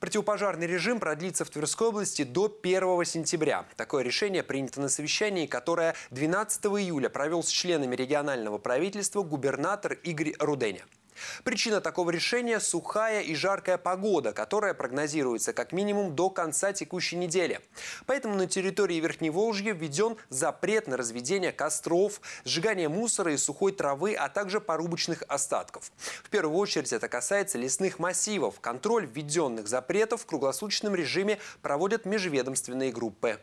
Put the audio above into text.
Противопожарный режим продлится в Тверской области до 1 сентября. Такое решение принято на совещании, которое 12 июля провел с членами регионального правительства губернатор Игорь Руденя. Причина такого решения – сухая и жаркая погода, которая прогнозируется как минимум до конца текущей недели. Поэтому на территории Верхневолжья введен запрет на разведение костров, сжигание мусора и сухой травы, а также порубочных остатков. В первую очередь это касается лесных массивов. Контроль введенных запретов в круглосуточном режиме проводят межведомственные группы.